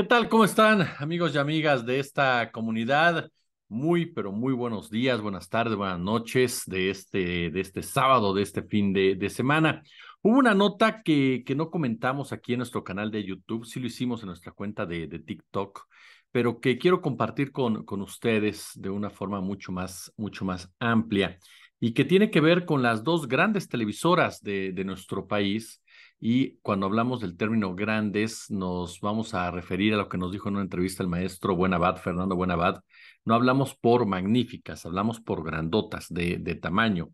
¿Qué tal? ¿Cómo están amigos y amigas de esta comunidad? Muy, pero muy buenos días, buenas tardes, buenas noches de este, de este sábado, de este fin de, semana. Hubo una nota que, que no comentamos aquí en nuestro canal de YouTube, sí lo hicimos en nuestra cuenta de, de TikTok, pero que quiero compartir con, con ustedes de una forma mucho más, mucho más amplia y que tiene que ver con las dos grandes televisoras de, de nuestro país y cuando hablamos del término grandes, nos vamos a referir a lo que nos dijo en una entrevista el maestro Buenabad, Fernando Buenabad. No hablamos por magníficas, hablamos por grandotas de, tamaño.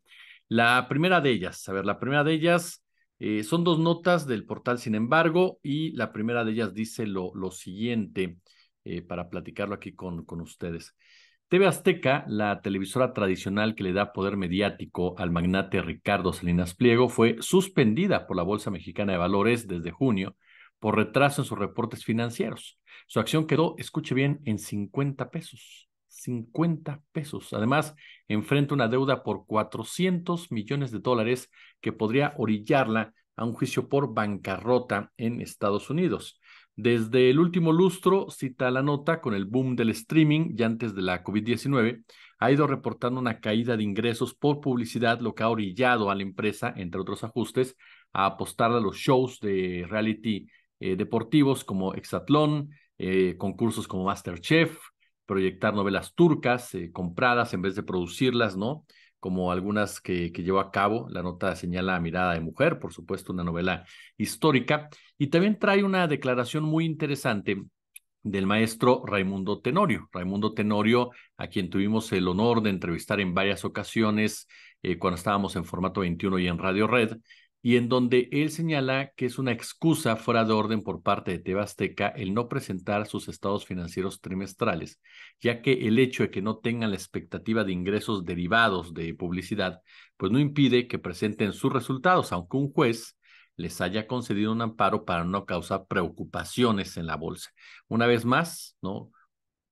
La primera de ellas, a ver, la primera de ellas eh, son dos notas del portal, sin embargo, y la primera de ellas dice lo, siguiente eh, para platicarlo aquí con, con ustedes. TV Azteca, la televisora tradicional que le da poder mediático al magnate Ricardo Salinas Pliego, fue suspendida por la Bolsa Mexicana de Valores desde junio por retraso en sus reportes financieros. Su acción quedó, escuche bien, en 50 pesos. 50 pesos. Además, enfrenta una deuda por 400 millones de dólares que podría orillarla a un juicio por bancarrota en Estados Unidos. Desde el último lustro, cita la nota, con el boom del streaming ya antes de la COVID-19, ha ido reportando una caída de ingresos por publicidad, lo que ha orillado a la empresa, entre otros ajustes, a apostar a los shows de reality eh, deportivos como Exatlón, eh, concursos como Masterchef, proyectar novelas turcas eh, compradas en vez de producirlas, ¿no? como algunas que, que llevó a cabo. La nota señala Mirada de Mujer, por supuesto, una novela histórica. Y también trae una declaración muy interesante del maestro Raimundo Tenorio. Raimundo Tenorio, a quien tuvimos el honor de entrevistar en varias ocasiones eh, cuando estábamos en formato 21 y en Radio Red, y en donde él señala que es una excusa fuera de orden por parte de Tebasteca el no presentar sus estados financieros trimestrales, ya que el hecho de que no tengan la expectativa de ingresos derivados de publicidad, pues no impide que presenten sus resultados, aunque un juez les haya concedido un amparo para no causar preocupaciones en la bolsa. Una vez más, ¿no?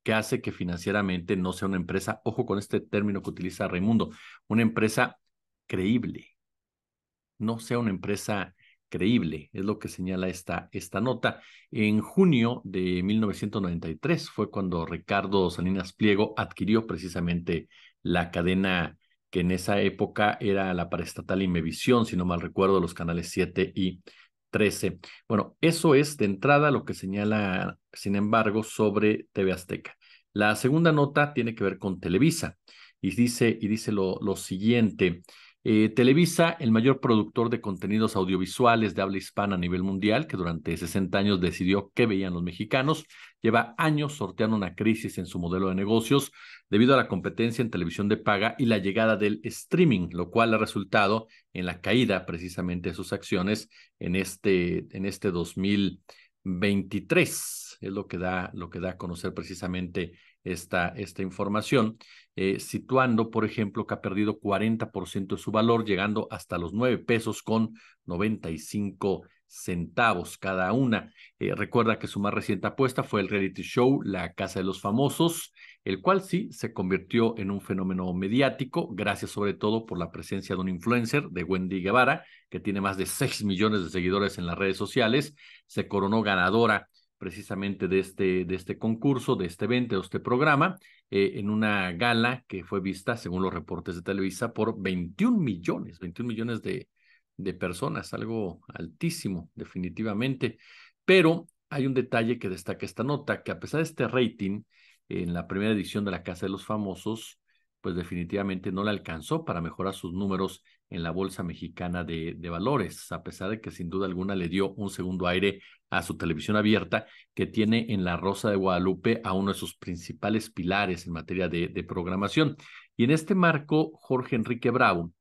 que hace que financieramente no sea una empresa, ojo con este término que utiliza Raimundo, una empresa creíble, no sea una empresa creíble, es lo que señala esta, esta nota. En junio de 1993 fue cuando Ricardo Salinas Pliego adquirió precisamente la cadena que en esa época era la paraestatal Imevisión, si no mal recuerdo, los canales 7 y 13. Bueno, eso es de entrada lo que señala, sin embargo, sobre TV Azteca. La segunda nota tiene que ver con Televisa y dice, y dice lo, lo siguiente. Eh, Televisa, el mayor productor de contenidos audiovisuales de habla hispana a nivel mundial, que durante 60 años decidió qué veían los mexicanos, lleva años sorteando una crisis en su modelo de negocios debido a la competencia en televisión de paga y la llegada del streaming, lo cual ha resultado en la caída precisamente de sus acciones en este, en este 2023. Es lo que da, lo que da a conocer precisamente esta, esta información. Eh, situando, por ejemplo, que ha perdido 40% de su valor, llegando hasta los 9 pesos con 95 centavos cada una. Eh, recuerda que su más reciente apuesta fue el reality show La Casa de los Famosos, el cual sí se convirtió en un fenómeno mediático, gracias sobre todo por la presencia de un influencer de Wendy Guevara, que tiene más de 6 millones de seguidores en las redes sociales, se coronó ganadora precisamente de este, de este concurso, de este evento, de este programa, eh, en una gala que fue vista, según los reportes de Televisa, por 21 millones, 21 millones de personas, algo altísimo, definitivamente. Pero hay un detalle que destaca esta nota, que a pesar de este rating, en la primera edición de La Casa de los Famosos, pues definitivamente no le alcanzó para mejorar sus números en la Bolsa Mexicana de, Valores, a pesar de que sin duda alguna le dio un segundo aire a su televisión abierta, que tiene en la Rosa de Guadalupe a uno de sus principales pilares en materia de, de programación. Y en este marco, Jorge Enrique Bravo,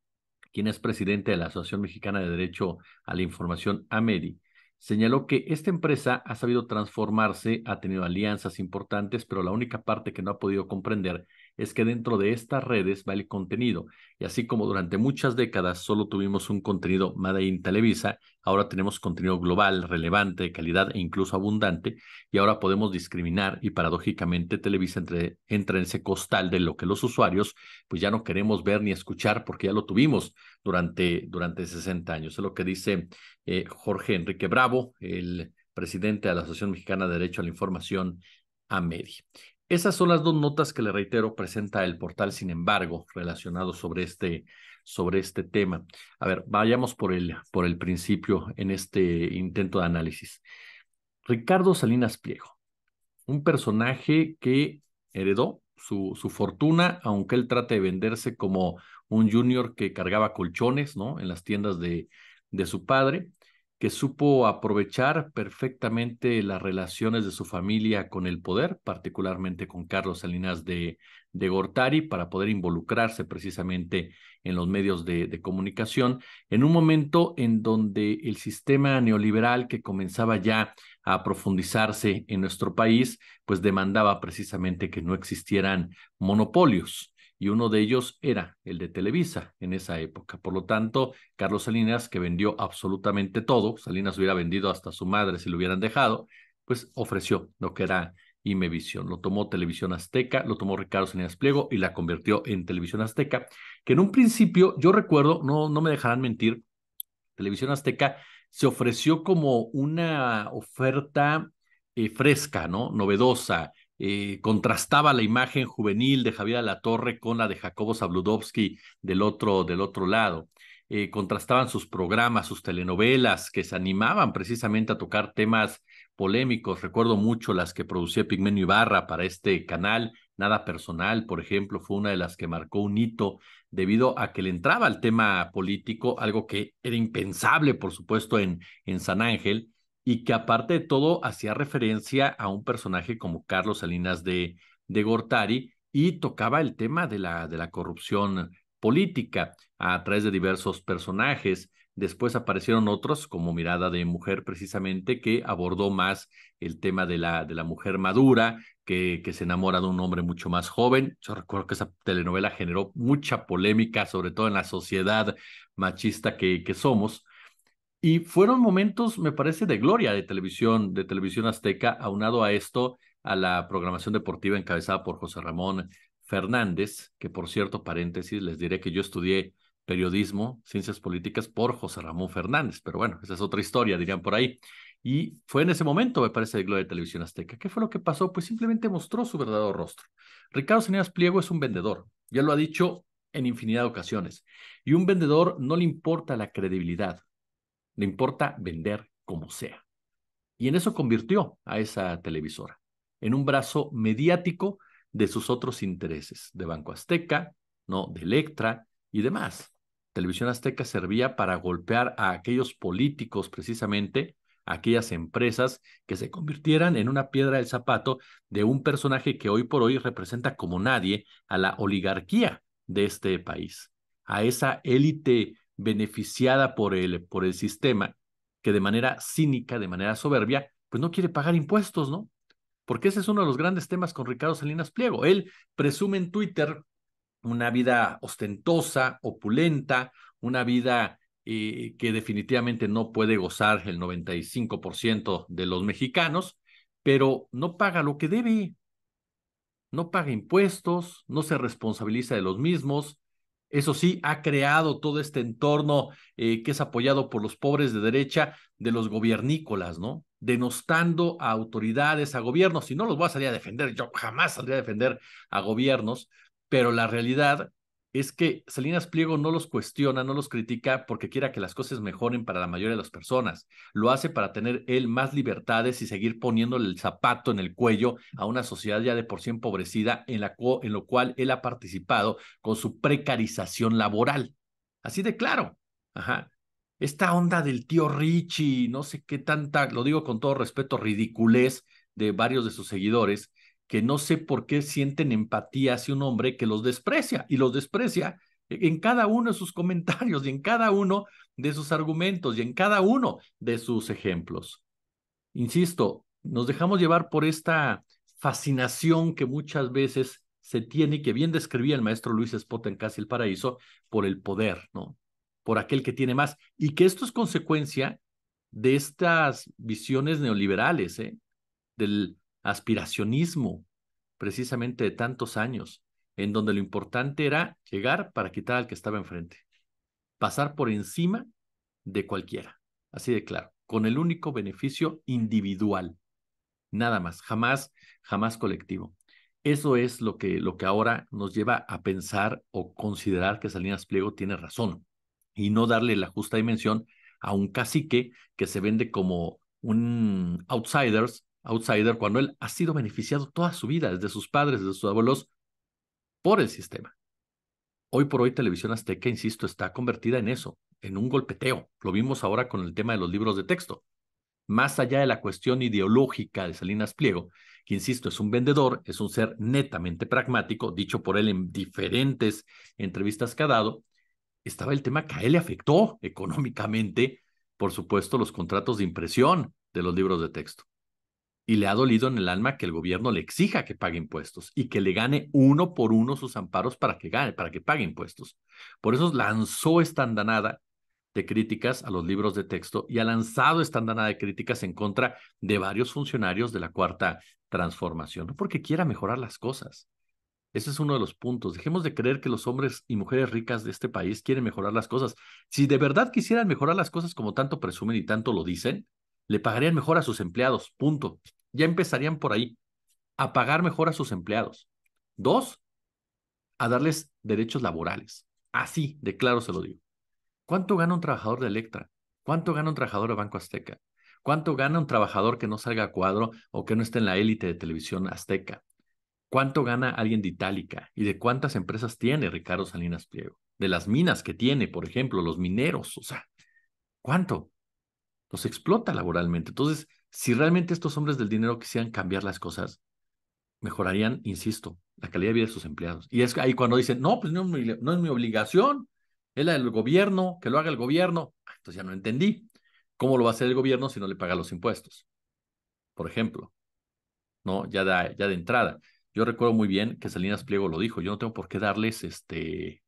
quien es presidente de la Asociación Mexicana de Derecho a la Información, AMEDI, señaló que esta empresa ha sabido transformarse, ha tenido alianzas importantes, pero la única parte que no ha podido comprender es que dentro de estas redes va el contenido. Y así como durante muchas décadas solo tuvimos un contenido Made in Televisa, ahora tenemos contenido global, relevante, de calidad e incluso abundante, y ahora podemos discriminar y paradójicamente Televisa entre, entra en ese costal de lo que los usuarios pues ya no queremos ver ni escuchar porque ya lo tuvimos durante, durante 60 años. Es lo que dice eh, Jorge Enrique Bravo, el presidente de la Asociación Mexicana de Derecho a la Información, a AMEDI. Esas son las dos notas que le reitero presenta el portal, sin embargo, relacionado sobre este, sobre este tema. A ver, vayamos por el, por el principio en este intento de análisis. Ricardo Salinas Pliego, un personaje que heredó su, su fortuna, aunque él trate de venderse como un junior que cargaba colchones, ¿no? En las tiendas de, de su padre que supo aprovechar perfectamente las relaciones de su familia con el poder, particularmente con Carlos Salinas de, de Gortari, para poder involucrarse precisamente en los medios de comunicación, en un momento en donde el sistema neoliberal que comenzaba ya a profundizarse en nuestro país, pues demandaba precisamente que no existieran monopolios y uno de ellos era el de Televisa en esa época. Por lo tanto, Carlos Salinas, que vendió absolutamente todo, Salinas hubiera vendido hasta su madre si lo hubieran dejado, pues ofreció lo que era Imevisión. Lo tomó Televisión Azteca, lo tomó Ricardo Salinas Pliego y la convirtió en Televisión Azteca, que en un principio, yo recuerdo, no, no me dejarán mentir, Televisión Azteca se ofreció como una oferta eh, fresca, ¿no? Novedosa, eh, contrastaba la imagen juvenil de Javier Torre con la de Jacobo Zabludovsky del otro, del otro lado. Eh, contrastaban sus programas, sus telenovelas, que se animaban precisamente a tocar temas polémicos. Recuerdo mucho las que producía Pigmenio Ibarra para este canal. Nada personal, por ejemplo, fue una de las que marcó un hito debido a que le entraba al tema político, algo que era impensable, por supuesto, en, en San Ángel y que aparte de todo hacía referencia a un personaje como Carlos Salinas de, de Gortari y tocaba el tema de la, de la corrupción política a través de diversos personajes. Después aparecieron otros, como Mirada de Mujer, precisamente, que abordó más el tema de la, de la mujer madura, que, que se enamora de un hombre mucho más joven. Yo recuerdo que esa telenovela generó mucha polémica, sobre todo en la sociedad machista que, que somos, y fueron momentos, me parece, de gloria de televisión, de televisión azteca, aunado a esto, a la programación deportiva encabezada por José Ramón Fernández, que por cierto, paréntesis, les diré que yo estudié periodismo, ciencias políticas por José Ramón Fernández, pero bueno, esa es otra historia, dirían por ahí. Y fue en ese momento, me parece, de Gloria de Televisión Azteca. ¿Qué fue lo que pasó? Pues simplemente mostró su verdadero rostro. Ricardo Senedas Pliego es un vendedor, ya lo ha dicho en infinidad de ocasiones, y un vendedor no le importa la credibilidad, le importa vender como sea. Y en eso convirtió a esa televisora, en un brazo mediático de sus otros intereses, de Banco Azteca, ¿no? de Electra y demás. Televisión Azteca servía para golpear a aquellos políticos precisamente, a aquellas empresas que se convirtieran en una piedra del zapato de un personaje que hoy por hoy representa como nadie a la oligarquía de este país, a esa élite beneficiada por el, por el sistema, que de manera cínica, de manera soberbia, pues no quiere pagar impuestos, ¿no? Porque ese es uno de los grandes temas con Ricardo Salinas Pliego. Él presume en Twitter una vida ostentosa, opulenta, una vida eh, que definitivamente no puede gozar el 95% de los mexicanos, pero no paga lo que debe, no paga impuestos, no se responsabiliza de los mismos, eso sí, ha creado todo este entorno eh, que es apoyado por los pobres de derecha, de los gobiernícolas, ¿no? Denostando a autoridades, a gobiernos. Si no los voy a salir a defender, yo jamás saldría a defender a gobiernos, pero la realidad es que Salinas Pliego no los cuestiona, no los critica porque quiera que las cosas mejoren para la mayoría de las personas. Lo hace para tener él más libertades y seguir poniéndole el zapato en el cuello a una sociedad ya de por sí empobrecida en, la en lo cual él ha participado con su precarización laboral. Así de claro. Ajá. Esta onda del tío Richie, no sé qué tanta, lo digo con todo respeto, ridiculez de varios de sus seguidores, que no sé por qué sienten empatía hacia un hombre que los desprecia y los desprecia en cada uno de sus comentarios y en cada uno de sus argumentos y en cada uno de sus ejemplos. Insisto, nos dejamos llevar por esta fascinación que muchas veces se tiene y que bien describía el maestro Luis Espota en Casi el Paraíso por el poder, ¿no? Por aquel que tiene más y que esto es consecuencia de estas visiones neoliberales, ¿eh? Del aspiracionismo precisamente de tantos años, en donde lo importante era llegar para quitar al que estaba enfrente, pasar por encima de cualquiera, así de claro, con el único beneficio individual, nada más, jamás, jamás colectivo. Eso es lo que, lo que ahora nos lleva a pensar o considerar que Salinas Pliego tiene razón y no darle la justa dimensión a un cacique que se vende como un outsiders outsider cuando él ha sido beneficiado toda su vida, desde sus padres, desde sus abuelos, por el sistema. Hoy por hoy Televisión Azteca, insisto, está convertida en eso, en un golpeteo. Lo vimos ahora con el tema de los libros de texto. Más allá de la cuestión ideológica de Salinas Pliego, que insisto, es un vendedor, es un ser netamente pragmático, dicho por él en diferentes entrevistas que ha dado, estaba el tema que a él le afectó económicamente, por supuesto, los contratos de impresión de los libros de texto y le ha dolido en el alma que el gobierno le exija que pague impuestos y que le gane uno por uno sus amparos para que gane, para que pague impuestos. Por eso lanzó esta andanada de críticas a los libros de texto y ha lanzado esta andanada de críticas en contra de varios funcionarios de la cuarta transformación, porque quiera mejorar las cosas. Ese es uno de los puntos. Dejemos de creer que los hombres y mujeres ricas de este país quieren mejorar las cosas. Si de verdad quisieran mejorar las cosas como tanto presumen y tanto lo dicen, le pagarían mejor a sus empleados, punto. Ya empezarían por ahí, a pagar mejor a sus empleados. Dos, a darles derechos laborales. Así, de claro se lo digo. ¿Cuánto gana un trabajador de Electra? ¿Cuánto gana un trabajador de Banco Azteca? ¿Cuánto gana un trabajador que no salga a cuadro o que no esté en la élite de televisión azteca? ¿Cuánto gana alguien de Itálica? ¿Y de cuántas empresas tiene Ricardo Salinas Pliego? De las minas que tiene, por ejemplo, los mineros, o sea, ¿cuánto? los explota laboralmente. Entonces, si realmente estos hombres del dinero quisieran cambiar las cosas, mejorarían, insisto, la calidad de vida de sus empleados. Y es ahí cuando dicen, no, pues no, es mi obligación, es la del gobierno, que lo haga el gobierno. Ah, entonces ya no entendí. ¿Cómo lo va a hacer el gobierno si no le paga los impuestos? Por ejemplo, ¿no? Ya de, ya de entrada. Yo recuerdo muy bien que Salinas Pliego lo dijo, yo no tengo por qué darles este,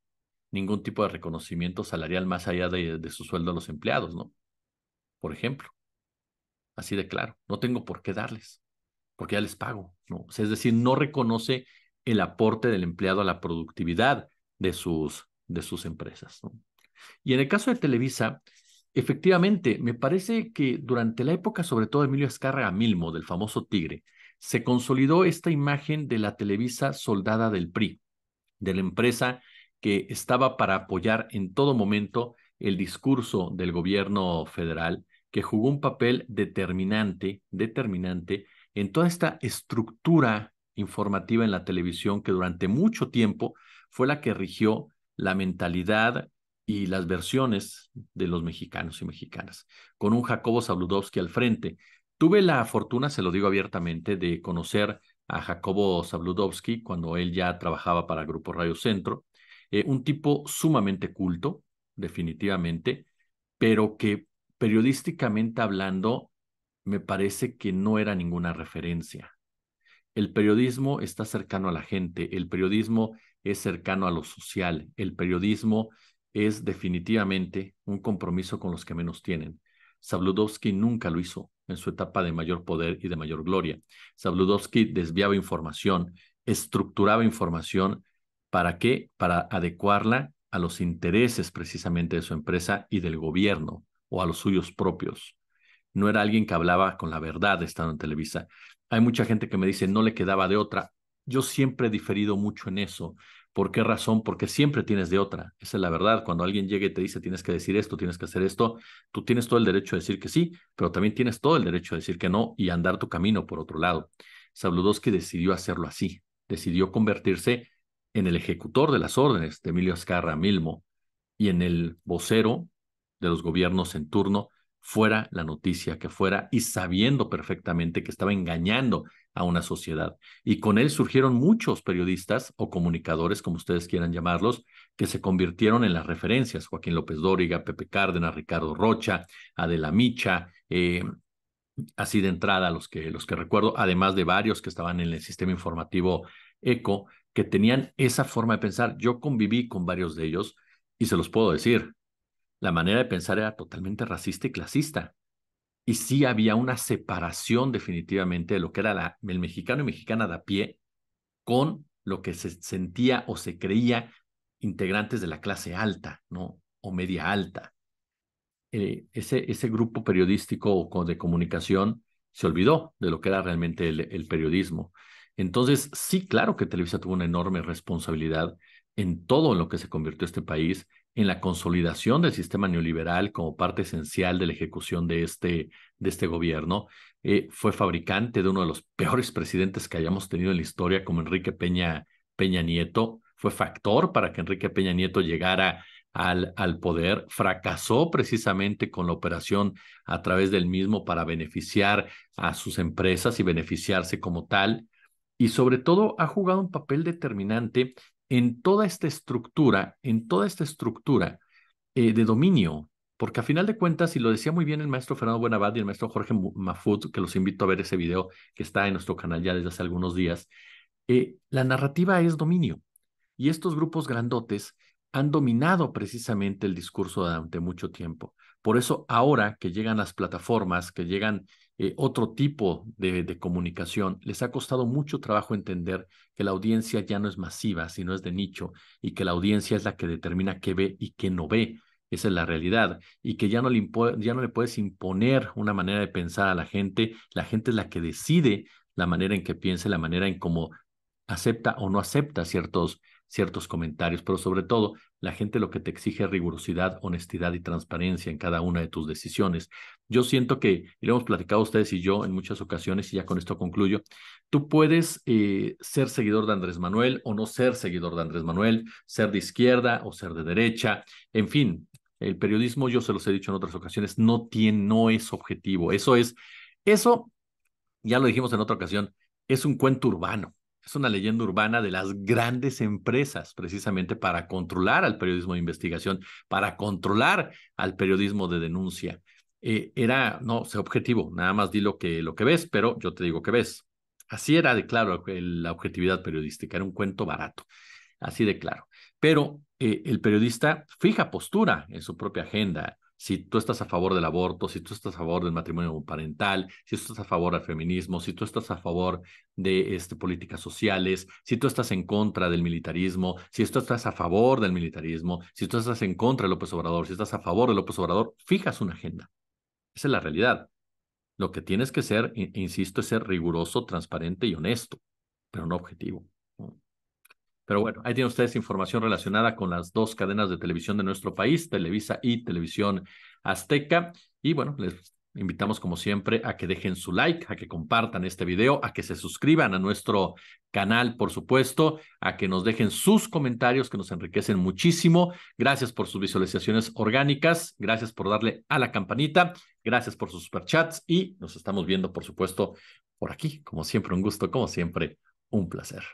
ningún tipo de reconocimiento salarial más allá de, de su sueldo a los empleados, ¿no? por ejemplo. Así de claro, no tengo por qué darles, porque ya les pago. ¿no? sea, es decir, no reconoce el aporte del empleado a la productividad de sus, de sus empresas. Y en el caso de Televisa, efectivamente, me parece que durante la época, sobre todo de Emilio a Milmo, del famoso Tigre, se consolidó esta imagen de la Televisa soldada del PRI, de la empresa que estaba para apoyar en todo momento el discurso del gobierno federal que jugó un papel determinante, determinante en toda esta estructura informativa en la televisión que durante mucho tiempo fue la que rigió la mentalidad y las versiones de los mexicanos y mexicanas, con un Jacobo Zabludowski al frente. Tuve la fortuna, se lo digo abiertamente, de conocer a Jacobo Zabludowski cuando él ya trabajaba para Grupo Radio Centro, eh, un tipo sumamente culto, definitivamente, pero que periodísticamente hablando, me parece que no era ninguna referencia. El periodismo está cercano a la gente, el periodismo es cercano a lo social, el periodismo es definitivamente un compromiso con los que menos tienen. Sabludowski nunca lo hizo en su etapa de mayor poder y de mayor gloria. Sabludowski desviaba información, estructuraba información, ¿para qué? Para adecuarla a los intereses precisamente de su empresa y del gobierno o a los suyos propios. No era alguien que hablaba con la verdad estando en Televisa. Hay mucha gente que me dice no le quedaba de otra. Yo siempre he diferido mucho en eso. ¿Por qué razón? Porque siempre tienes de otra. Esa es la verdad. Cuando alguien llega y te dice tienes que decir esto, tienes que hacer esto, tú tienes todo el derecho a decir que sí, pero también tienes todo el derecho a decir que no y andar tu camino por otro lado. Sabludowski decidió hacerlo así. Decidió convertirse en el ejecutor de las órdenes de Emilio Azcarra Milmo y en el vocero de los gobiernos en turno fuera la noticia que fuera y sabiendo perfectamente que estaba engañando a una sociedad. Y con él surgieron muchos periodistas o comunicadores, como ustedes quieran llamarlos, que se convirtieron en las referencias, Joaquín López Dóriga, Pepe Cárdenas, Ricardo Rocha, Adela Micha, eh, así de entrada los que, los que recuerdo, además de varios que estaban en el sistema informativo ECO, que tenían esa forma de pensar. Yo conviví con varios de ellos y se los puedo decir, la manera de pensar era totalmente racista y clasista. Y sí había una separación definitivamente de lo que era la, el mexicano y mexicana de a pie con lo que se sentía o se creía integrantes de la clase alta, ¿no? O media alta. Eh, ese, ese grupo periodístico o de comunicación se olvidó de lo que era realmente el, el periodismo. Entonces, sí, claro que Televisa tuvo una enorme responsabilidad en todo en lo que se convirtió este país en la consolidación del sistema neoliberal como parte esencial de la ejecución de este, de este gobierno. Eh, fue fabricante de uno de los peores presidentes que hayamos tenido en la historia, como Enrique Peña, Peña Nieto. Fue factor para que Enrique Peña Nieto llegara al, al, poder, fracasó precisamente con la operación a través del mismo para beneficiar a sus empresas y beneficiarse como tal, y sobre todo ha jugado un papel determinante en toda esta estructura, en toda esta estructura eh, de dominio, porque a final de cuentas, y lo decía muy bien el maestro Fernando Buenabad y el maestro Jorge Mafut, que los invito a ver ese video que está en nuestro canal ya desde hace algunos días, eh, la narrativa es dominio. Y estos grupos grandotes han dominado precisamente el discurso durante mucho tiempo. Por eso ahora que llegan las plataformas, que llegan eh, otro tipo de, comunicación, les ha costado mucho trabajo entender que la audiencia ya no es masiva, sino es de nicho, y que la audiencia es la que determina qué ve y qué no ve. Esa es la realidad, y que ya no, le ya no le puedes imponer una manera de pensar a la gente, la gente es la que decide la manera en que piensa, la manera en cómo acepta o no acepta ciertos ciertos comentarios, pero sobre todo la gente lo que te exige es rigurosidad, honestidad y transparencia en cada una de tus decisiones. Yo siento que, y lo hemos platicado ustedes y yo en muchas ocasiones, y ya con esto concluyo, tú puedes eh, ser seguidor de Andrés Manuel o no ser seguidor de Andrés Manuel, ser de izquierda o ser de derecha, en fin, el periodismo, yo se los he dicho en otras ocasiones, no tiene, no es objetivo. Eso es, eso, ya lo dijimos en otra ocasión, es un cuento urbano es una leyenda urbana de las grandes empresas, precisamente para controlar al periodismo de investigación, para controlar al periodismo de denuncia. Eh, era, no, sé objetivo, nada más di lo que, lo que ves, pero yo te digo que ves. Así era de claro la objetividad periodística, era un cuento barato, así de claro. Pero eh, el periodista fija postura en su propia agenda, si tú estás a favor del aborto, si tú estás a favor del matrimonio parental, si tú estás a favor del feminismo, si tú estás a favor de este, políticas sociales, si tú estás en contra del militarismo, si tú estás a favor del militarismo, si tú estás en contra de López Obrador, si estás a favor de López Obrador, fijas una agenda. Esa es la realidad. Lo que tienes que ser, insisto, es ser riguroso, transparente y honesto, pero no objetivo. Pero bueno, ahí tienen ustedes información relacionada con las dos cadenas de televisión de nuestro país, Televisa y Televisión Azteca. Y bueno, les invitamos como siempre a que dejen su like, a que compartan este video, a que se suscriban a nuestro canal, por supuesto, a que nos dejen sus comentarios que nos enriquecen muchísimo. Gracias por sus visualizaciones orgánicas, gracias por darle a la campanita, gracias por sus superchats y nos estamos viendo, por supuesto, por aquí. Como siempre, un gusto, como siempre, un placer.